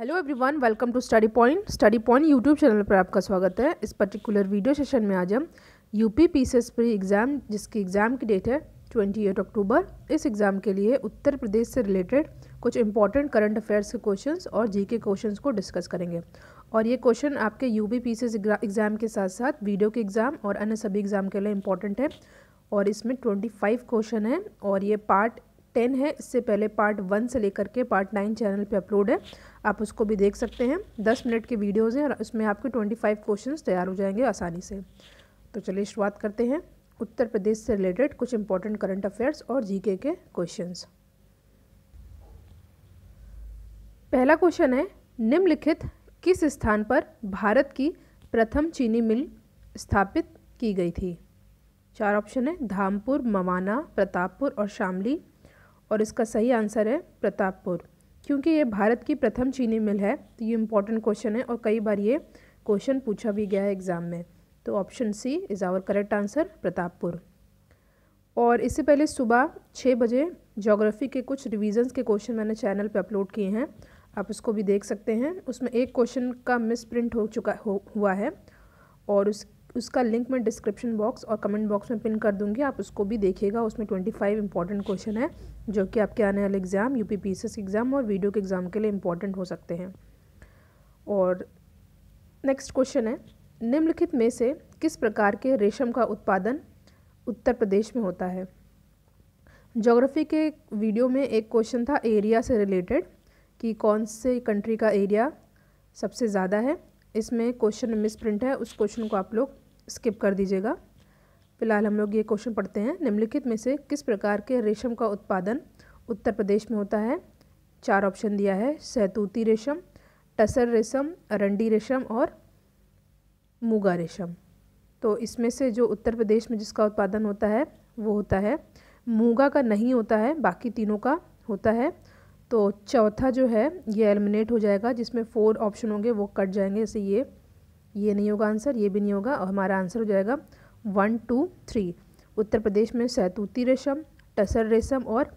hello everyone welcome to study point study point YouTube channel पर आपका स्वागत है इस पर्टिकुलर वीडियो सेशन में आज हम यूपी पीसीएस प्री एग्ज़ाम जिसकी एग्ज़ाम की डेट है ट्वेंटी एट अक्टूबर इस एग्ज़ाम के लिए उत्तर प्रदेश से रिलेटेड कुछ इंपॉर्टेंट करंट अफेयर्स के क्वेश्चन और के क्वेश्चन को डिस्कस करेंगे और ये क्वेश्चन आपके सी एस एग्ज़ाम के साथ साथ वीडियो के एग्ज़ाम और अन्य सभी एग्ज़ाम के लिए इंपॉर्टेंट है और इसमें ट्वेंटी फाइव क्वेश्चन है और ये पार्ट टेन है इससे पहले पार्ट वन से लेकर के पार्ट नाइन चैनल पे अपलोड है आप उसको भी देख सकते हैं दस मिनट के वीडियोज़ हैं और उसमें आपके ट्वेंटी फाइव क्वेश्चन तैयार हो जाएंगे आसानी से तो चलिए शुरुआत करते हैं उत्तर प्रदेश से रिलेटेड कुछ इंपॉर्टेंट करंट अफेयर्स और जी के क्वेश्चन पहला क्वेश्चन है निम्नलिखित किस स्थान पर भारत की प्रथम चीनी मिल स्थापित की गई थी चार ऑप्शन है धामपुर मवाना प्रतापपुर और शामली और इसका सही आंसर है प्रतापपुर क्योंकि ये भारत की प्रथम चीनी मिल है तो ये इंपॉर्टेंट क्वेश्चन है और कई बार ये क्वेश्चन पूछा भी गया है एग्ज़ाम में तो option C is our correct answer Pratappur और इससे पहले सुबह छः बजे जोग्राफ़ी के कुछ रिविजन्स के क्वेश्चन मैंने चैनल पर अपलोड किए हैं आप उसको भी देख सकते हैं उसमें एक क्वेश्चन का मिस प्रिंट हो चुका हो हुआ है और उस उसका लिंक मैं डिस्क्रिप्शन बॉक्स और कमेंट बॉक्स में पिन कर दूंगी आप उसको भी देखिएगा उसमें ट्वेंटी फाइव इंपॉर्टेंट क्वेश्चन है जो कि आपके आने वाले exam U P P S exam और वीडियो के एग्ज़ाम के लिए इंपॉर्टेंट हो सकते हैं और नेक्स्ट क्वेश्चन है निम्नलिखित में से किस प्रकार के रेशम का उत्पादन उत्तर प्रदेश में होता है जोग्राफ़ी के वीडियो में एक क्वेश्चन था एरिया से रिलेटेड कि कौन से कंट्री का एरिया सबसे ज़्यादा है इसमें क्वेश्चन मिस प्रिंट है उस क्वेश्चन को आप लोग स्किप कर दीजिएगा फिलहाल हम लोग ये क्वेश्चन पढ़ते हैं निम्नलिखित में से किस प्रकार के रेशम का उत्पादन उत्तर प्रदेश में होता है चार ऑप्शन दिया है सहतूती रेशम टसर रेशम अरंडी रेशम और मूगा रेशम तो इसमें से जो उत्तर प्रदेश में जिसका उत्पादन होता है वो होता है मूगा का नहीं होता है बाकी तीनों का होता है तो चौथा जो है ये एलिमिनेट हो जाएगा जिसमें फोर ऑप्शन होंगे वो कट जाएंगे जैसे ये ये नहीं होगा आंसर ये भी नहीं होगा और हमारा आंसर हो जाएगा one two three Uttar Pradesh में सैतूती रेशम टसर रेशम और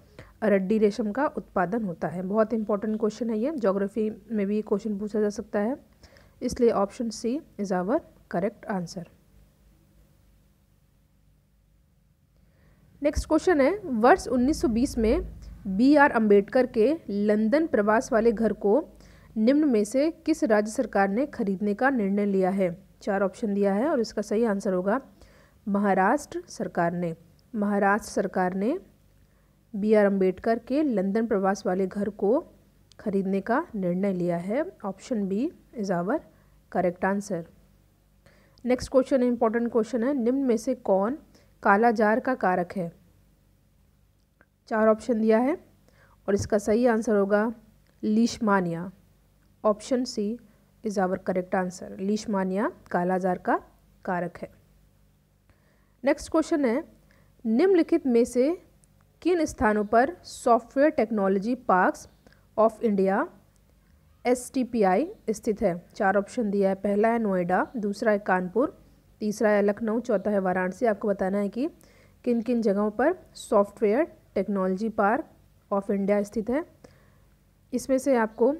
रड्डी रेशम का उत्पादन होता है बहुत इंपॉर्टेंट क्वेश्चन है ये जोग्राफी में भी क्वेश्चन पूछा जा सकता है इसलिए option C is our correct answer next question है वर्ष 1920 में बी आर अम्बेडकर के लंदन प्रवास वाले घर को निम्न में से किस राज्य सरकार ने खरीदने का निर्णय लिया है चार ऑप्शन दिया है और इसका सही आंसर होगा महाराष्ट्र सरकार ने महाराष्ट्र सरकार ने बी आर अम्बेडकर के लंदन प्रवास वाले घर को खरीदने का निर्णय लिया है option B is our correct answer next question important question है निम्न में से कौन कालाजार का कारक है चार ऑप्शन दिया है और इसका सही आंसर होगा Leishmania option C is our correct answer Leishmania kala azar का कारक है नेक्स्ट क्वेश्चन है निम्नलिखित में से किन स्थानों पर software technology parks of India एस स्थित है चार ऑप्शन दिया है पहला है नोएडा दूसरा है कानपुर तीसरा है लखनऊ चौथा है वाराणसी आपको बताना है कि किन किन जगहों पर software technology park of India स्थित है इसमें से आपको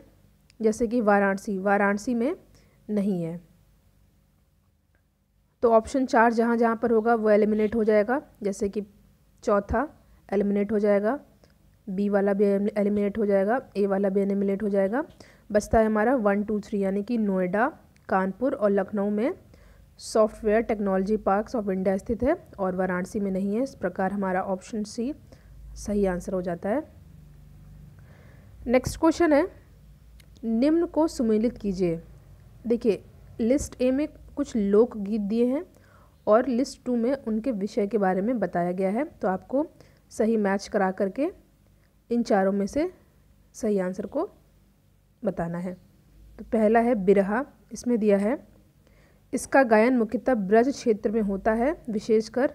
जैसे कि वाराणसी वाराणसी में नहीं है तो ऑप्शन चार जहाँ जहाँ पर होगा वो एलिमिनेट हो जाएगा जैसे कि चौथा एलिमिनेट हो जाएगा बी वाला भी एलिमिनेट हो जाएगा ए वाला भी एलिमिनेट हो जाएगा बचता है हमारा वन टू थ्री यानी कि नोएडा कानपुर और लखनऊ में software technology parks of India स्थित है और वाराणसी में नहीं है इस प्रकार हमारा ऑप्शन सी सही आंसर हो जाता है नेक्स्ट क्वेश्चन है निम्न को सुमेलित कीजिए देखिए लिस्ट ए में कुछ लोक गीत दिए हैं और लिस्ट टू में उनके विषय के बारे में बताया गया है तो आपको सही मैच करा करके इन चारों में से सही आंसर को बताना है तो पहला है बिरहा इसमें दिया है इसका गायन मुख्यतः ब्रज क्षेत्र में होता है विशेषकर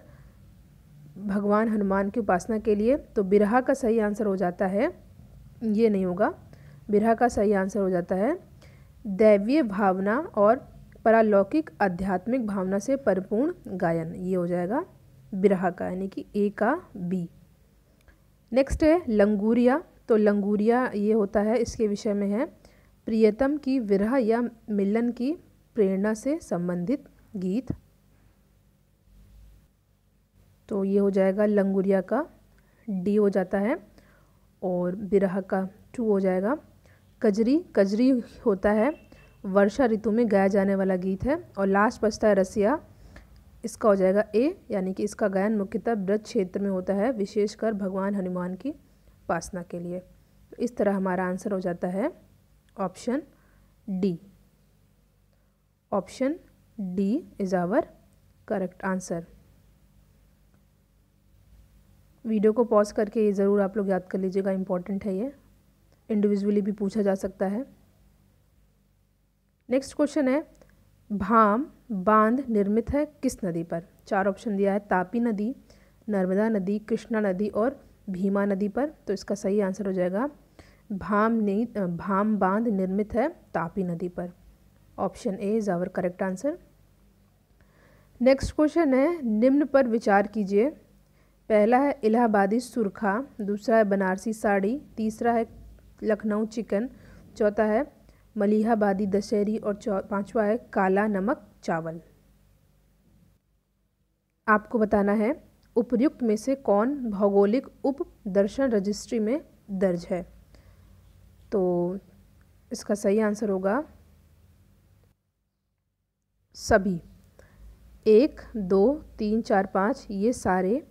भगवान हनुमान की उपासना के लिए तो बिरहा का सही आंसर हो जाता है ये नहीं होगा बिरहा का सही आंसर हो जाता है दैवीय भावना और परालौकिक आध्यात्मिक भावना से परिपूर्ण गायन ये हो जाएगा बिरहा का यानी कि ए का बी नेक्स्ट है लंगूरिया तो लंगूरिया ये होता है इसके विषय में है प्रियतम की विरह या मिलन की प्रेरणा से संबंधित गीत तो ये हो जाएगा लंगुरिया का डी हो जाता है और बिरह का टू हो जाएगा कजरी कजरी होता है वर्षा ऋतु में गाया जाने वाला गीत है और लास्ट बचता है रसिया इसका हो जाएगा ए यानी कि इसका गायन मुख्यतः ब्रज क्षेत्र में होता है विशेषकर भगवान हनुमान की उपासना के लिए तो इस तरह हमारा आंसर हो जाता है option D option D is our correct answer video को पॉज करके ये ज़रूर आप लोग याद कर लीजिएगा इंपॉर्टेंट है ये इंडिविजुअली भी पूछा जा सकता है नेक्स्ट क्वेश्चन है भाम बांध निर्मित है किस नदी पर चार ऑप्शन दिया है तापी नदी नर्मदा नदी कृष्णा नदी और भीमा नदी पर तो इसका सही आंसर हो जाएगा भाम नी भाम बांध निर्मित है तापी नदी पर option A is our correct answer next question है निम्न पर विचार कीजिए पहला है इलाहाबादी सुरखा दूसरा है बनारसी साड़ी तीसरा है लखनऊ चिकन चौथा है मलिहाबादी दशहरी और पांचवा पाँचवा है काला नमक चावल आपको बताना है उपयुक्त में से कौन भौगोलिक उप दर्शन रजिस्ट्री में दर्ज है तो इसका सही आंसर होगा सभी एक दो तीन चार पाँच ये सारे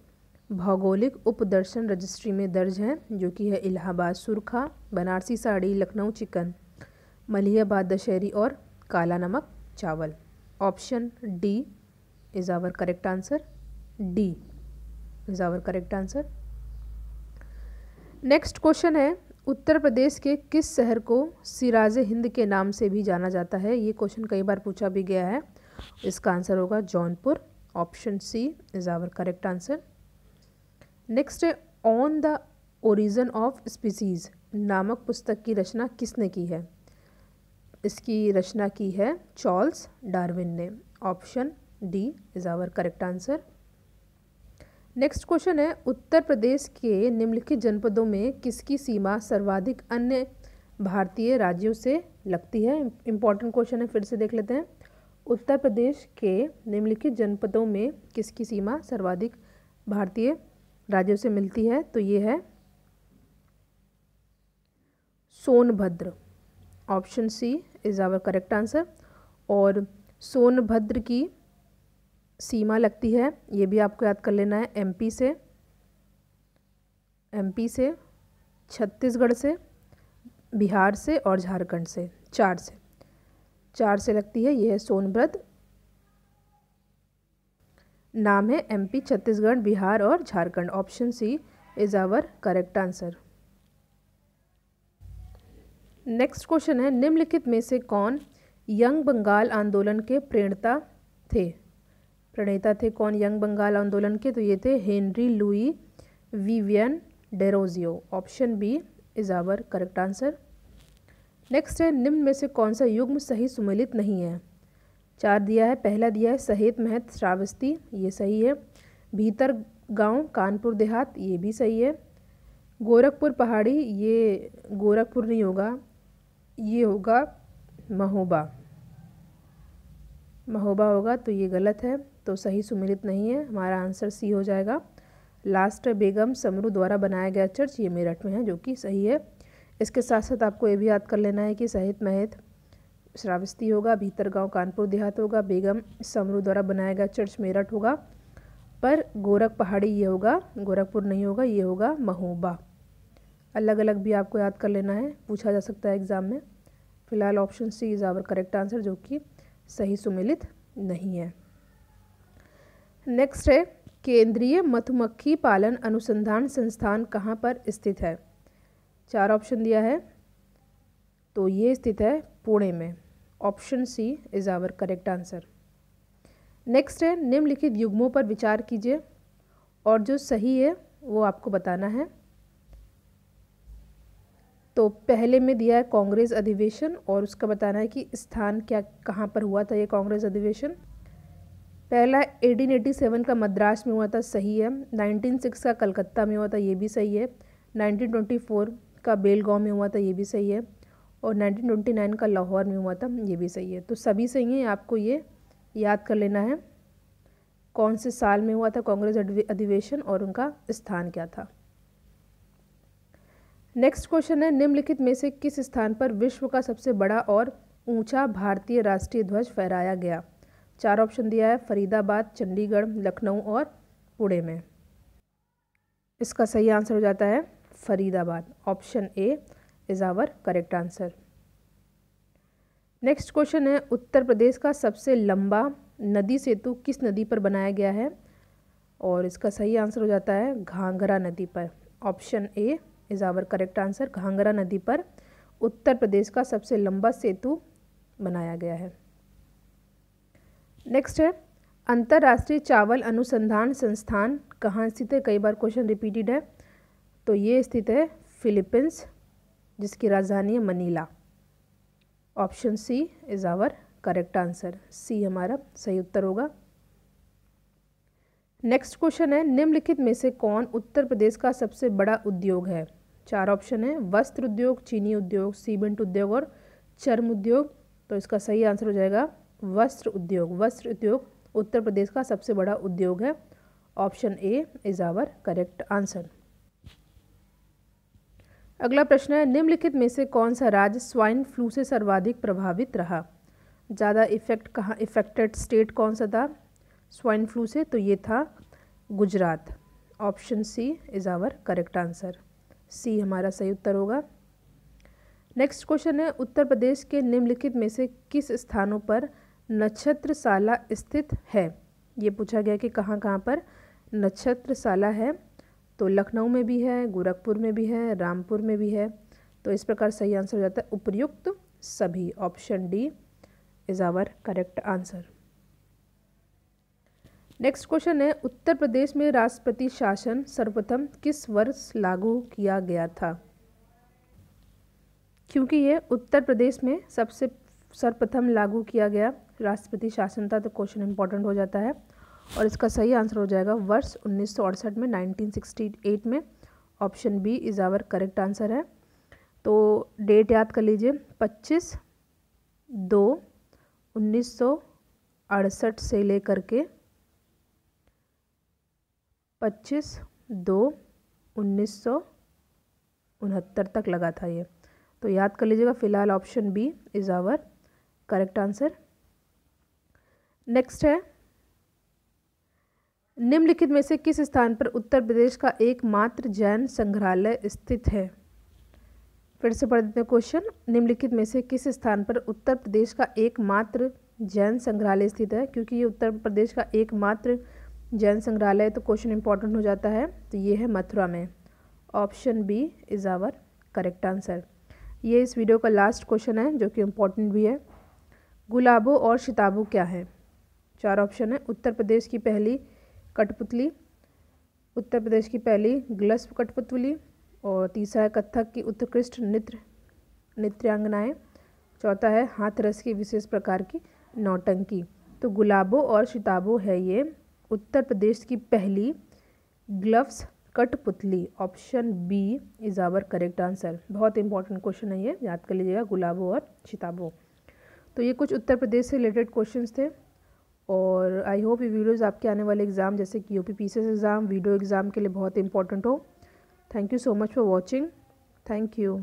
भौगोलिक उपदर्शन रजिस्ट्री में दर्ज हैं जो कि है इलाहाबाद सुरखा बनारसी साड़ी लखनऊ चिकन मलियाबाद दशहरी और काला नमक चावल option D is our correct answer D is our correct answer next question है उत्तर प्रदेश के किस शहर को सिराज हिंद के नाम से भी जाना जाता है ये क्वेश्चन कई बार पूछा भी गया है इसका आंसर होगा Jaunpur option C is our correct answer next है on the origin of species नामक पुस्तक की रचना किसने की है इसकी रचना की है चार्ल्स डार्विन ने option D is our correct answer next question है उत्तर प्रदेश के निम्नलिखित जनपदों में किसकी सीमा सर्वाधिक अन्य भारतीय राज्यों से लगती है इंपॉर्टेंट क्वेश्चन है फिर से देख लेते हैं उत्तर प्रदेश के निम्नलिखित जनपदों में किसकी सीमा सर्वाधिक भारतीय राजीव से मिलती है तो ये है Sonbhadra option C is our correct answer और सोनभद्र की सीमा लगती है ये भी आपको याद कर लेना है एमपी से एमपी से छत्तीसगढ़ से बिहार से और झारखंड से चार से चार से लगती है ये है सोनभद्र नाम है एमपी छत्तीसगढ़ बिहार और Jharkhand option C is our correct answer next question है निम्नलिखित में से कौन यंग बंगाल आंदोलन के प्रेरणता थे प्रणेता थे कौन यंग बंगाल आंदोलन के तो ये थे Henry Louis Vivian Derozio option B is our correct answer next है निम्न में से कौन सा युग्म सही सुमेलित नहीं है चार दिया है पहला दिया है सहेत महत श्रावस्ती ये सही है भीतर गांव कानपुर देहात ये भी सही है गोरखपुर पहाड़ी ये गोरखपुर नहीं होगा ये होगा महोबा महोबा होगा तो ये गलत है तो सही सुमिलित नहीं है हमारा आंसर सी हो जाएगा लास्ट बेगम समरू द्वारा बनाया गया चर्च ये मेरठ में है जो कि सही है इसके साथ साथ आपको ये भी याद कर लेना है कि सहित महत श्रावस्ती होगा भीतर गांव कानपुर देहात होगा बेगम समरू द्वारा बनाया गया चर्च मेरठ होगा पर गोरख पहाड़ी ये होगा गोरखपुर नहीं होगा ये होगा महोबा अलग अलग भी आपको याद कर लेना है पूछा जा सकता है एग्ज़ाम में फ़िलहाल option C is our correct answer जो कि सही सुमिलित नहीं है नेक्स्ट है केंद्रीय मधुमक्खी पालन अनुसंधान संस्थान कहाँ पर स्थित है चार ऑप्शन दिया है तो ये स्थित है पुणे में option C is our correct answer next है निम्नलिखित युग्मों पर विचार कीजिए और जो सही है वो आपको बताना है तो पहले में दिया है कांग्रेस अधिवेशन और उसका बताना है कि स्थान क्या कहाँ पर हुआ था ये कांग्रेस अधिवेशन पहला 1887 का मद्रास में हुआ था सही है 196 का कलकत्ता में हुआ था ये भी सही है 1924 का बेलगांव में हुआ था ये भी सही है और 1929 का लाहौर में हुआ था ये भी सही है तो सभी सही हैं आपको ये याद कर लेना है कौन से साल में हुआ था कांग्रेस अधिवेशन और उनका स्थान क्या था नेक्स्ट क्वेश्चन है निम्नलिखित में से किस स्थान पर विश्व का सबसे बड़ा और ऊंचा भारतीय राष्ट्रीय ध्वज फहराया गया चार ऑप्शन दिया है फरीदाबाद चंडीगढ़ लखनऊ और पुणे में इसका सही आंसर हो जाता है Faridabad option A is our correct answer next question है उत्तर प्रदेश का सबसे लंबा नदी सेतु किस नदी पर बनाया गया है और इसका सही आंसर हो जाता है घाघरा नदी पर option A is our correct answer Ghaghara नदी पर उत्तर प्रदेश का सबसे लंबा सेतु बनाया गया है नेक्स्ट है अंतर्राष्ट्रीय चावल अनुसंधान संस्थान कहाँ स्थित है कई बार क्वेश्चन रिपीटेड है तो ये स्थित है फिलीपींस जिसकी राजधानी है Manila option C is our correct answer C हमारा सही उत्तर होगा नेक्स्ट क्वेश्चन है निम्नलिखित में से कौन उत्तर प्रदेश का सबसे बड़ा उद्योग है चार ऑप्शन है वस्त्र उद्योग चीनी उद्योग सीमेंट उद्योग और चर्म उद्योग तो इसका सही आंसर हो जाएगा वस्त्र उद्योग वस्त्र उद्योग उत्तर प्रदेश का सबसे बड़ा उद्योग है option A is our correct answer अगला प्रश्न है निम्नलिखित में से कौन सा राज्य स्वाइन फ्लू से सर्वाधिक प्रभावित रहा ज़्यादा इफेक्ट कहाँ इफेक्टेड स्टेट कौन सा था स्वाइन फ्लू से तो ये था Gujarat option C is our correct answer C हमारा सही उत्तर होगा नेक्स्ट क्वेश्चन है उत्तर प्रदेश के निम्नलिखित में से किस स्थानों पर नक्षत्रशाला स्थित है ये पूछा गया कि कहाँ कहाँ पर नक्षत्रशाला है तो लखनऊ में भी है गोरखपुर में भी है रामपुर में भी है तो इस प्रकार सही आंसर हो जाता है उपयुक्त सभी option D is our correct answer next question है उत्तर प्रदेश में राष्ट्रपति शासन सर्वप्रथम किस वर्ष लागू किया गया था क्योंकि ये उत्तर प्रदेश में सबसे सर्वप्रथम लागू किया गया राष्ट्रपति शासन था तो क्वेश्चन इंपॉर्टेंट हो जाता है और इसका सही आंसर हो जाएगा वर्ष उन्नीस में 1968 में option B is our correct answer है तो डेट याद कर लीजिए 25 दो उन्नीस से लेकर के 25 दो उन्नीस तक लगा था ये तो याद कर लीजिएगा फ़िलहाल option B is our correct answer next है निम्नलिखित में से किस स्थान पर उत्तर प्रदेश का एकमात्र जैन संग्रहालय स्थित है फिर से पढ़ देते हैं क्वेश्चन निम्नलिखित में से किस स्थान पर उत्तर प्रदेश का एकमात्र जैन संग्रहालय स्थित है क्योंकि ये उत्तर प्रदेश का एकमात्र जैन संग्रहालय तो क्वेश्चन इंपॉर्टेंट हो जाता है तो ये है मथुरा में option B is our correct answer ये इस वीडियो का लास्ट क्वेश्चन है जो कि इम्पोर्टेंट भी है गुलाबों और शिताबो क्या है चार ऑप्शन है उत्तर प्रदेश की पहली कठपुतली उत्तर प्रदेश की पहली ग्लस्प कठपुतली और तीसरा है कथक की उत्कृष्ट नृत्य नृत्यांगनाएँ चौथा है हाथरस की विशेष प्रकार की नौटंकी तो गुलाबों और शिताबो है ये उत्तर प्रदेश की पहली ग्लव्स कठपुतली option B is our correct answer बहुत इंपॉर्टेंट क्वेश्चन है ये याद कर लीजिएगा गुलाबों और शिताबो तो ये कुछ उत्तर प्रदेश से रिलेटेड क्वेश्चन थे और आई होप ये वीडियोज़ आपके आने वाले एग्ज़ाम जैसे कि U P P exam VDO exam के लिए बहुत इंपॉर्टेंट हो thank you so much for watching thank you